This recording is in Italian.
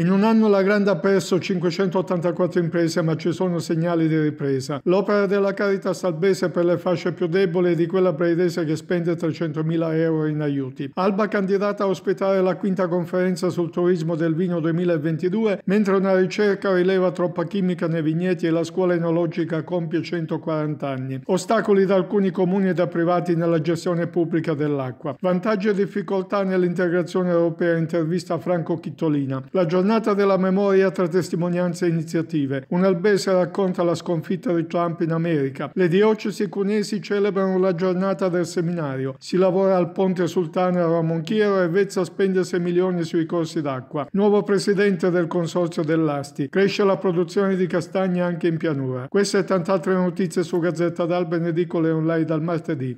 In un anno la Grande ha perso 584 imprese, ma ci sono segnali di ripresa. L'opera della Caritas Salbese per le fasce più deboli è di quella paedese che spende 300.000 euro in aiuti. Alba candidata a ospitare la quinta conferenza sul turismo del vino 2022, mentre una ricerca rileva troppa chimica nei vigneti e la scuola enologica compie 140 anni. Ostacoli da alcuni comuni e da privati nella gestione pubblica dell'acqua. Vantaggi e difficoltà nell'integrazione europea, intervista Franco Chittolina. La giornata Giornata della memoria tra testimonianze e iniziative. Un'albese racconta la sconfitta di Trump in America. Le diocesi cunesi celebrano la giornata del seminario. Si lavora al ponte sultaneo a Monchiero e Vezza spende 6 milioni sui corsi d'acqua. Nuovo presidente del consorzio dell'Asti. Cresce la produzione di castagne anche in pianura. Queste e tante altre notizie su Gazzetta d'Alba e le Online dal martedì.